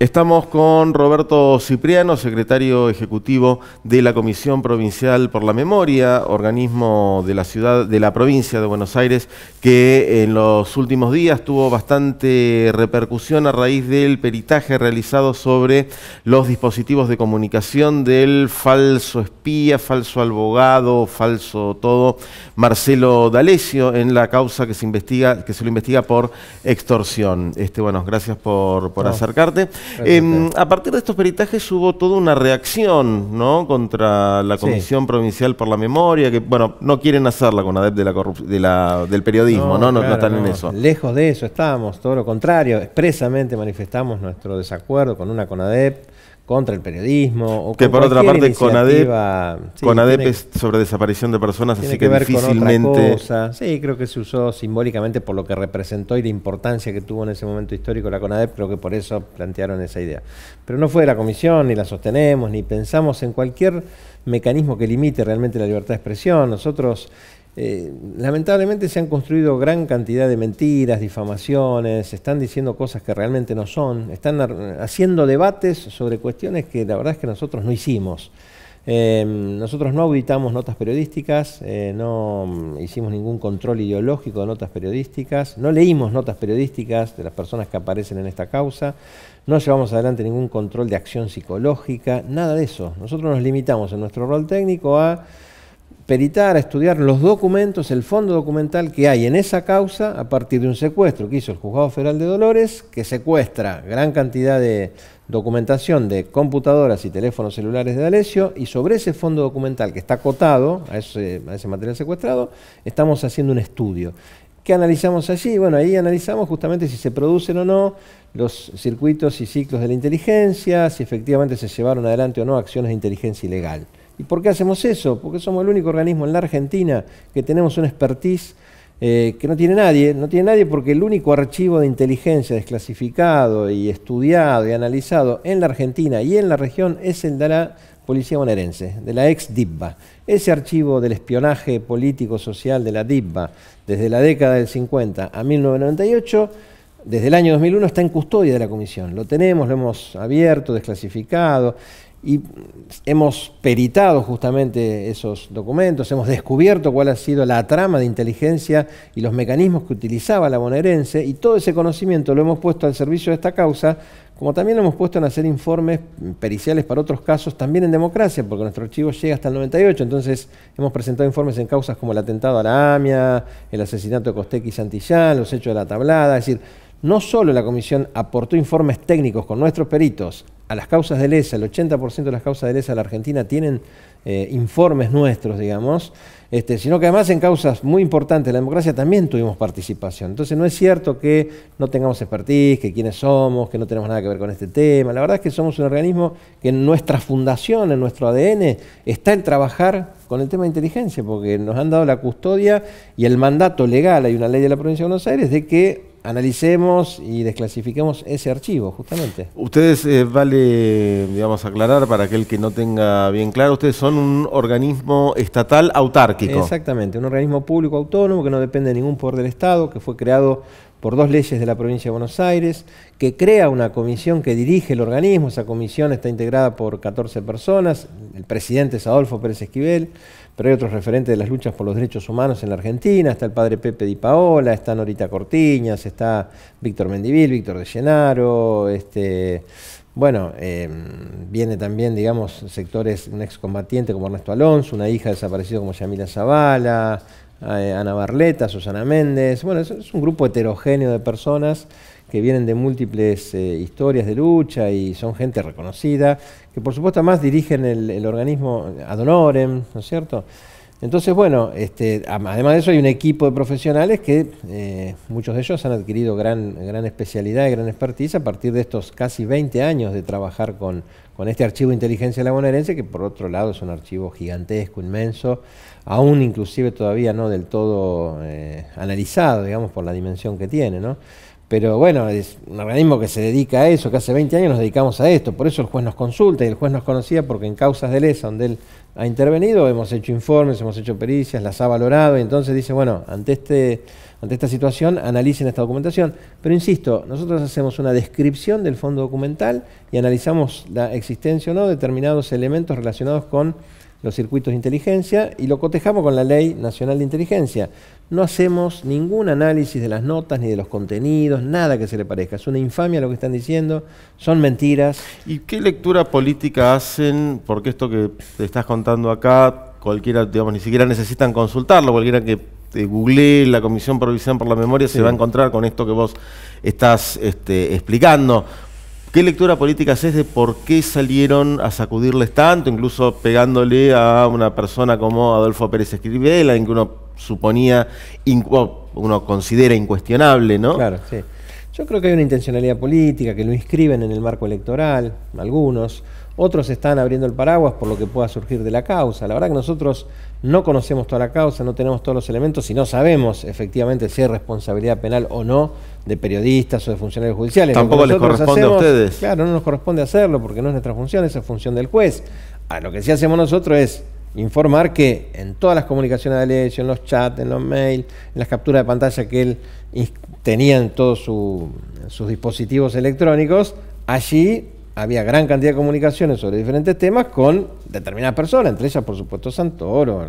Estamos con Roberto Cipriano, secretario ejecutivo de la Comisión Provincial por la Memoria, organismo de la ciudad, de la provincia de Buenos Aires, que en los últimos días tuvo bastante repercusión a raíz del peritaje realizado sobre los dispositivos de comunicación del falso espía, falso abogado, falso todo, Marcelo D'Alessio, en la causa que se investiga, que se lo investiga por extorsión. Este, bueno, gracias por, acercarte. Em, a partir de estos peritajes hubo toda una reacción, ¿no? Contra la Comisión Provincial por la Memoria, que, bueno, no quieren hacer con de la, de del periodismo, ¿no? No, están en eso. Lejos de eso estamos, todo lo contrario. Expresamente manifestamos nuestro desacuerdo con una CONADEP contra el periodismo. O que por otra parte CONADEP, CONADEP es sobre desaparición de personas, así que, difícilmente... Sí, creo que se usó simbólicamente por lo que representó y la importancia que tuvo en ese momento histórico la CONADEP, creo que por eso plantearon esa idea. Pero no fue de la comisión, ni la sostenemos, ni pensamos en cualquier mecanismo que limite realmente la libertad de expresión. Nosotros eh, lamentablemente se han construido gran cantidad de mentiras, difamaciones, están diciendo cosas que realmente no son, están haciendo debates sobre cuestiones que la verdad es que nosotros no hicimos. Em, nosotros no auditamos notas periodísticas, eh, no mm, hicimos ningún control ideológico de notas periodísticas, no leímos notas periodísticas de las personas que aparecen en esta causa, no llevamos adelante ningún control de acción psicológica, nada de eso. Nosotros nos limitamos en nuestro rol técnico a peritar, a estudiar los documentos, el fondo documental que hay en esa causa a partir de un secuestro que hizo el Juzgado Federal de Dolores, que secuestra gran cantidad de documentación de computadoras y teléfonos celulares de D'Alessio, y sobre ese fondo documental que está acotado a ese, a ese material secuestrado, estamos haciendo un estudio. ¿Qué analizamos allí? Bueno, ahí analizamos justamente si se producen o no los circuitos y ciclos de la inteligencia, si efectivamente se llevaron adelante o no acciones de inteligencia ilegal. ¿Y por qué hacemos eso? Porque somos el único organismo en la Argentina que tenemos una expertise eh, que no tiene nadie. No tiene nadie porque el único archivo de inteligencia desclasificado y estudiado y analizado en la Argentina y en la región es el de la Policía Bonaerense, de la ex DIPBA. Ese archivo del espionaje político-social de la DIPBA desde la década del 50 a 1998 desde el año 2001 está en custodia de la Comisión. Lo tenemos, lo hemos abierto, desclasificado y hemos peritado justamente esos documentos, hemos descubierto cuál ha sido la trama de inteligencia y los mecanismos que utilizaba la bonaerense y todo ese conocimiento lo hemos puesto al servicio de esta causa, como también lo hemos puesto en hacer informes periciales para otros casos también en democracia, porque nuestro archivo llega hasta el 98, entonces hemos presentado informes en causas como el atentado a la AMIA, el asesinato de Costec y Santillán, los hechos de la tablada, es decir, no solo la comisión aportó informes técnicos con nuestros peritos a las causas de lesa, el 80% de las causas de lesa de la Argentina tienen eh, informes nuestros, digamos, este, sino que además en causas muy importantes de la democracia también tuvimos participación. Entonces no es cierto que no tengamos expertise, que quiénes somos, que no tenemos nada que ver con este tema. La verdad es que somos un organismo que en nuestra fundación, en nuestro ADN, está en trabajar con el tema de inteligencia, porque nos han dado la custodia y el mandato legal, hay una ley de la provincia de Buenos Aires, de que analicemos y desclasifiquemos ese archivo, justamente. Ustedes, eh, vale, digamos, aclarar para aquel que no tenga bien claro, ustedes son un organismo estatal autárquico. Exactamente, un organismo público autónomo que no depende de ningún poder del Estado, que fue creado por dos leyes de la provincia de Buenos Aires, que crea una comisión que dirige el organismo, esa comisión está integrada por 14 personas, el presidente es Adolfo Pérez Esquivel, pero hay otros referentes de las luchas por los derechos humanos en la Argentina, está el padre Pepe Di Paola, está Norita Cortiñas, está Víctor Mendivil, Víctor de Llenaro, este, bueno, em, viene también, digamos, sectores, un excombatiente como Ernesto Alonso, una hija desaparecida como Yamila Zavala, eh, Ana Barleta, Susana Méndez, bueno, es un grupo heterogéneo de personas que vienen de múltiples eh, historias de lucha y son gente reconocida, que por supuesto además dirigen el, organismo ad honorem, ¿no es cierto? Entonces, bueno, este, además de eso hay un equipo de profesionales que eh, muchos de ellos han adquirido gran, gran especialidad y gran expertise a partir de estos casi 20 años de trabajar con, este archivo de inteligencia bonaerense que por otro lado es un archivo gigantesco, inmenso, aún inclusive todavía no del todo eh, analizado, digamos, por la dimensión que tiene, ¿no? Pero bueno, es un organismo que se dedica a eso, que hace 20 años nos dedicamos a esto, por eso el juez nos consulta y el juez nos conocía porque en causas de lesa donde él ha intervenido hemos hecho informes, hemos hecho pericias, las ha valorado y entonces dice, bueno, ante, este, ante esta situación analicen esta documentación. Pero insisto, nosotros hacemos una descripción del fondo documental y analizamos la existencia o no de determinados elementos relacionados con los circuitos de inteligencia y lo cotejamos con la Ley Nacional de Inteligencia. No hacemos ningún análisis de las notas ni de los contenidos, nada que se le parezca. Es una infamia lo que están diciendo, son mentiras. ¿Y qué lectura política hacen? Porque esto que te estás contando acá, cualquiera, digamos, ni siquiera necesitan consultarlo, cualquiera que googlee la Comisión Provisional por la Memoria se va a encontrar con esto que vos estás este, explicando ¿Qué lectura política es de por qué salieron a sacudirles tanto, incluso pegándole a una persona como Adolfo Pérez Escribela, en que uno suponía, uno considera incuestionable, ¿no? Claro, sí. Yo creo que hay una intencionalidad política, que lo inscriben en el marco electoral, algunos, otros están abriendo el paraguas por lo que pueda surgir de la causa. La verdad que nosotros no conocemos toda la causa, no tenemos todos los elementos y no sabemos efectivamente si hay responsabilidad penal o no de periodistas o de funcionarios judiciales. Tampoco les corresponde a ustedes. Claro, no nos corresponde hacerlo porque no es nuestra función, esa es función del juez. A ah, lo que sí hacemos nosotros es informar que en todas las comunicaciones de ley, en los chats, en los mails, en las capturas de pantalla que él tenía en todos sus dispositivos electrónicos, allí había gran cantidad de comunicaciones sobre diferentes temas con determinadas personas, entre ellas, por supuesto, Santoro,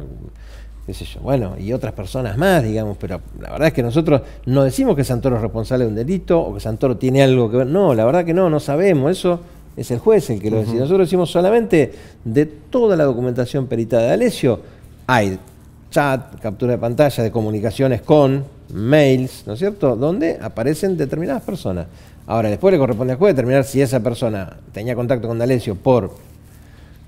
qué yo, bueno, y otras personas más, digamos, pero la verdad es que nosotros no decimos que Santoro es responsable de un delito o que Santoro tiene algo que ver, no, la verdad que no, no sabemos, eso es el juez el que lo decide. Nosotros decimos solamente de toda la documentación peritada de Alesio, hay chat, captura de pantalla de comunicaciones con, mails, ¿no es cierto?, donde aparecen determinadas personas. Ahora, después le corresponde a juez determinar si esa persona tenía contacto con D'Alessio por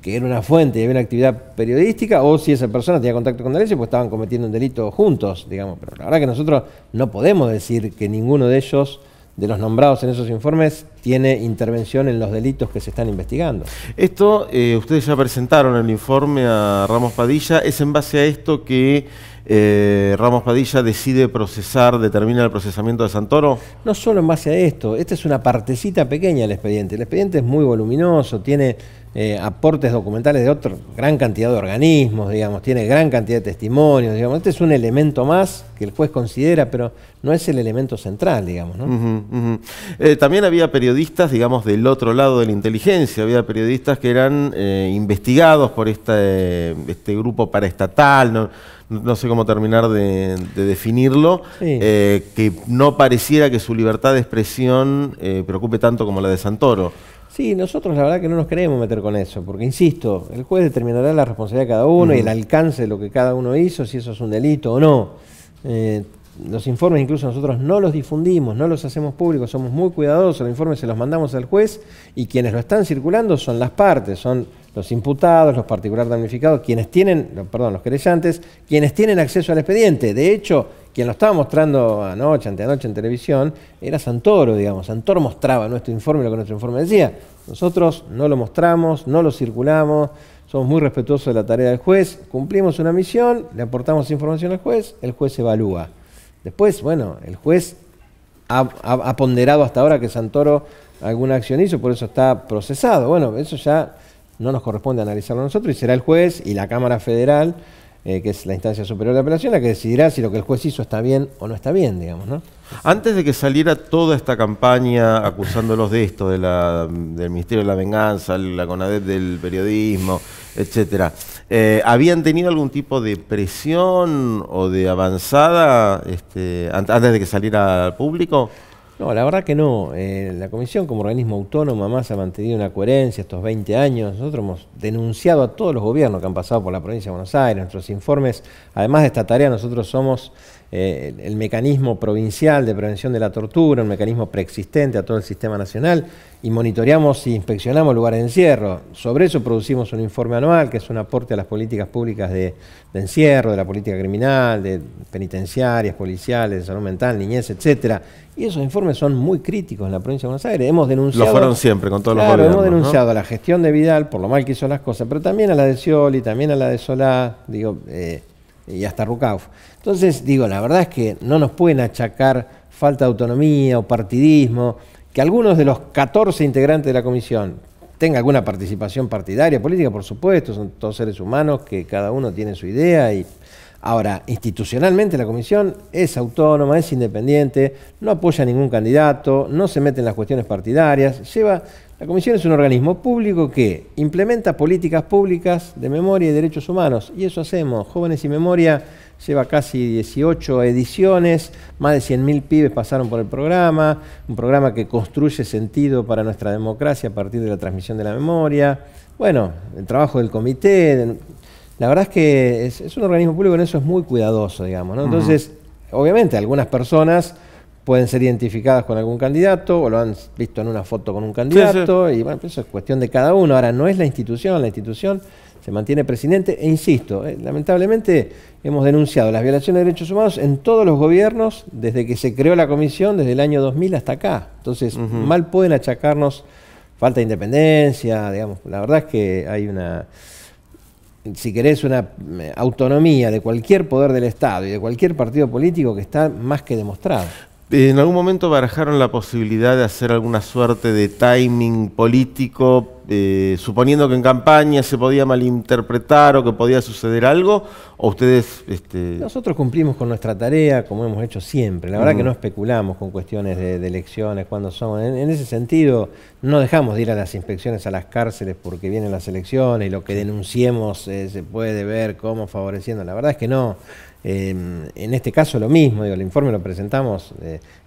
que era una fuente y había una actividad periodística, o si esa persona tenía contacto con D'Alessio, porque estaban cometiendo un delito juntos, digamos. Pero la verdad que nosotros no podemos decir que ninguno de ellos de los nombrados en esos informes tiene intervención en los delitos que se están investigando. Esto, eh, ustedes ya presentaron el informe a Ramos Padilla, es en base a esto que eh, Ramos Padilla decide procesar, determina el procesamiento de Santoro? No solo en base a esto, esta es una partecita pequeña del expediente. El expediente es muy voluminoso, tiene eh, aportes documentales de otra gran cantidad de organismos, digamos, tiene gran cantidad de testimonios, digamos. Este es un elemento más que el juez considera, pero no es el elemento central, digamos. Eh, también había periodistas, digamos, del otro lado de la inteligencia, había periodistas que eran investigados por este grupo paraestatal, no sé cómo terminar de, definirlo, eh, que no pareciera que su libertad de expresión eh, preocupe tanto como la de Santoro. Sí, nosotros la verdad que no nos queremos meter con eso, porque insisto, el juez determinará la responsabilidad de cada uno y el alcance de lo que cada uno hizo, si eso es un delito o no. Eh, los informes incluso nosotros no los difundimos, no los hacemos públicos, somos muy cuidadosos, los informes se los mandamos al juez y quienes lo están circulando son las partes, son los imputados, los particulares damnificados, quienes tienen, perdón, los querellantes, quienes tienen acceso al expediente. De hecho, quien lo estaba mostrando anoche, anteanoche en televisión, era Santoro, digamos. Santoro mostraba nuestro informe, lo que nuestro informe decía. Nosotros no lo mostramos, no lo circulamos, somos muy respetuosos de la tarea del juez, cumplimos una misión, le aportamos información al juez, el juez evalúa. Después, bueno, el juez ha, ponderado hasta ahora que Santoro alguna acción hizo, por eso está procesado. Bueno, eso ya no nos corresponde analizarlo nosotros y será el juez y la Cámara Federal, eh, que es la instancia superior de apelación, la que decidirá si lo que el juez hizo está bien o no está bien, digamos, ¿no? Antes de que saliera toda esta campaña acusándolos de esto, del Ministerio de la Venganza, la CONADEP del periodismo, etcétera. Eh, ¿Habían tenido algún tipo de presión o de avanzada este, antes de que saliera al público? No, la verdad que no. Eh, la Comisión como organismo autónomo más ha mantenido una coherencia estos 20 años. Nosotros hemos denunciado a todos los gobiernos que han pasado por la provincia de Buenos Aires, nuestros informes. Además de esta tarea, nosotros somos eh, el mecanismo provincial de prevención de la tortura, un mecanismo preexistente a todo el sistema nacional, y monitoreamos e inspeccionamos lugares de encierro. Sobre eso producimos un informe anual que es un aporte a las políticas públicas de, encierro, de la política criminal, de penitenciarias, policiales, de salud mental, niñez, etcétera. Y esos informes son muy críticos en la provincia de Buenos Aires. Hemos denunciado. Lo fueron siempre con todos los gobiernos. Hemos denunciado a la gestión de Vidal por lo mal que hizo las cosas, pero también a la de Scioli, también a la de Solá. Digo, eh, y hasta Rukauf. Entonces, digo, la verdad es que no nos pueden achacar falta de autonomía o partidismo, que algunos de los 14 integrantes de la comisión tengan alguna participación partidaria, política, por supuesto, son todos seres humanos que cada uno tiene su idea y ahora institucionalmente la comisión es autónoma, es independiente, no apoya a ningún candidato, no se mete en las cuestiones partidarias, lleva la Comisión es un organismo público que implementa políticas públicas de memoria y derechos humanos, y eso hacemos. Jóvenes y Memoria lleva casi 18 ediciones, más de 100.000 pibes pasaron por el programa, un programa que construye sentido para nuestra democracia a partir de la transmisión de la memoria. Bueno, el trabajo del comité, la verdad es que es, un organismo público en eso es muy cuidadoso, digamos. Entonces, obviamente, algunas personas pueden ser identificadas con algún candidato o lo han visto en una foto con un candidato y bueno, pues eso es cuestión de cada uno. Ahora no es la institución, la institución se mantiene presidente e insisto, eh, lamentablemente hemos denunciado las violaciones de derechos humanos en todos los gobiernos desde que se creó la comisión desde el año 2000 hasta acá. Entonces, mal pueden achacarnos falta de independencia, digamos, la verdad es que hay una si querés, una eh, autonomía de cualquier poder del Estado y de cualquier partido político que está más que demostrado en algún momento barajaron la posibilidad de hacer alguna suerte de timing político eh, suponiendo que en campaña se podía malinterpretar o que podía suceder algo, o ustedes... Este, Nosotros cumplimos con nuestra tarea como hemos hecho siempre, la verdad que no especulamos con cuestiones de, elecciones, cuando son, en, ese sentido no dejamos de ir a las inspecciones a las cárceles porque vienen las elecciones y lo que denunciemos eh, se puede ver como favoreciendo, la verdad es que no. Eh, en este caso lo mismo, digo, el informe lo presentamos,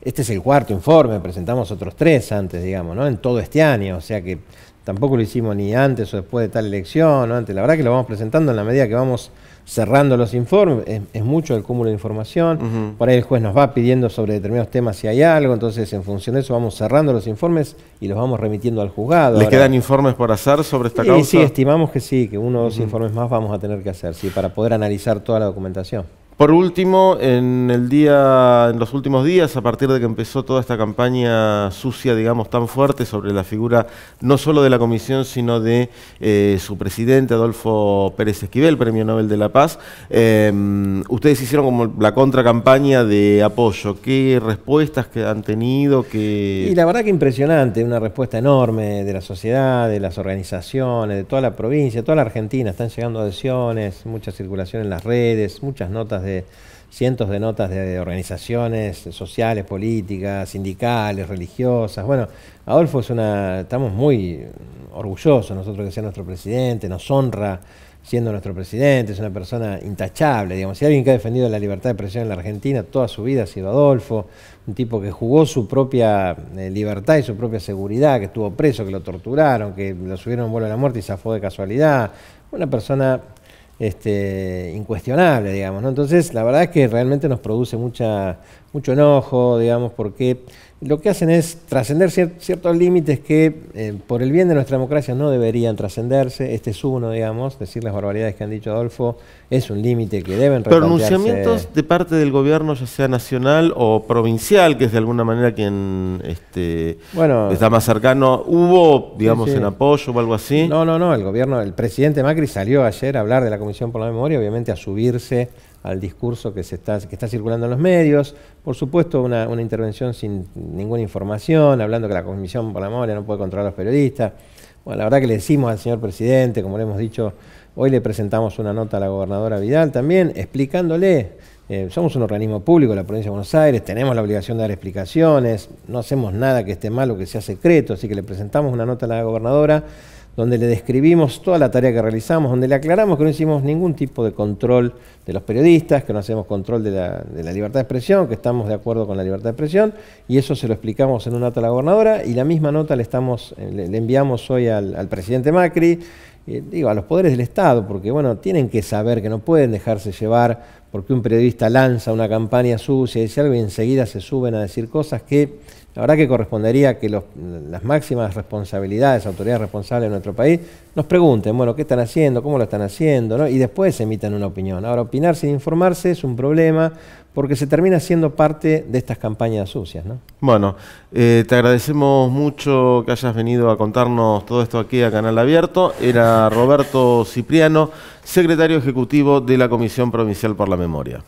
este es el cuarto informe, presentamos otros tres antes, digamos, ¿no? En todo este año, o sea que tampoco lo hicimos ni antes o después de tal elección o antes. La verdad que lo vamos presentando en la medida que vamos cerrando los informes, es, mucho el cúmulo de información, por ahí el juez nos va pidiendo sobre determinados temas si hay algo, entonces en función de eso vamos cerrando los informes y los vamos remitiendo al juzgado. ¿Les quedan informes por hacer sobre esta y, causa? Sí, estimamos que sí, que uno o dos informes más vamos a tener que hacer, sí, para poder analizar toda la documentación. Por último, en el día, en los últimos días, a partir de que empezó toda esta campaña sucia, digamos, tan fuerte sobre la figura no solo de la comisión, sino de eh, su presidente, Adolfo Pérez Esquivel, Premio Nobel de la Paz, em, ustedes hicieron como la contracampaña de apoyo. ¿Qué respuestas que han tenido? Y la verdad que impresionante, una respuesta enorme de la sociedad, de las organizaciones, de toda la provincia, toda la Argentina. Están llegando adhesiones, mucha circulación en las redes, muchas notas de cientos de notas de organizaciones sociales, políticas, sindicales, religiosas. Bueno, Adolfo es una, estamos muy orgullosos nosotros que sea nuestro presidente, nos honra siendo nuestro presidente, es una persona intachable, digamos, si alguien que ha defendido la libertad de expresión en la Argentina toda su vida ha sido Adolfo, un tipo que jugó su propia eh, libertad y su propia seguridad, que estuvo preso, que lo torturaron, que lo subieron a vuelo a la muerte y se fue de casualidad, una persona este, incuestionable, digamos. Entonces, la verdad es que realmente nos produce mucha, mucho enojo, digamos, porque lo que hacen es trascender ciertos límites que eh, por el bien de nuestra democracia no deberían trascenderse. Este es uno, digamos, decir las barbaridades que han dicho Adolfo es un límite que deben Pronunciamientos de parte del gobierno, ya sea nacional o provincial, que es de alguna manera quien este, bueno, está más cercano. ¿Hubo, digamos, en apoyo o algo así? No, no, no. El gobierno, el presidente Macri salió ayer a hablar de la Comisión por la Memoria, obviamente a subirse al discurso que, se está, que está circulando en los medios. Por supuesto, una, intervención sin ninguna información, hablando que la Comisión por la Memoria no puede controlar a los periodistas. Bueno, la verdad que le decimos al señor presidente, como le hemos dicho, hoy le presentamos una nota a la gobernadora Vidal también, explicándole, eh, somos un organismo público de la provincia de Buenos Aires, tenemos la obligación de dar explicaciones, no hacemos nada que esté mal o que sea secreto, así que le presentamos una nota a la gobernadora donde le describimos toda la tarea que realizamos, donde le aclaramos que no hicimos ningún tipo de control de los periodistas, que no hacemos control de la, libertad de expresión, que estamos de acuerdo con la libertad de expresión, y eso se lo explicamos en una nota a la gobernadora, y la misma nota le, eh, enviamos hoy al, presidente Macri, eh, digo, a los poderes del Estado, porque bueno, tienen que saber que no pueden dejarse llevar porque un periodista lanza una campaña sucia y dice algo y enseguida se suben a decir cosas que la verdad que correspondería que las máximas responsabilidades, autoridades responsables de nuestro país, nos pregunten, bueno, ¿qué están haciendo? ¿Cómo lo están haciendo? Y después emitan una opinión. Ahora, opinar sin informarse es un problema porque se termina siendo parte de estas campañas sucias. Bueno, eh, te agradecemos mucho que hayas venido a contarnos todo esto aquí a Canal Abierto. Era Roberto Cipriano, secretario ejecutivo de la Comisión Provincial por la Memoria.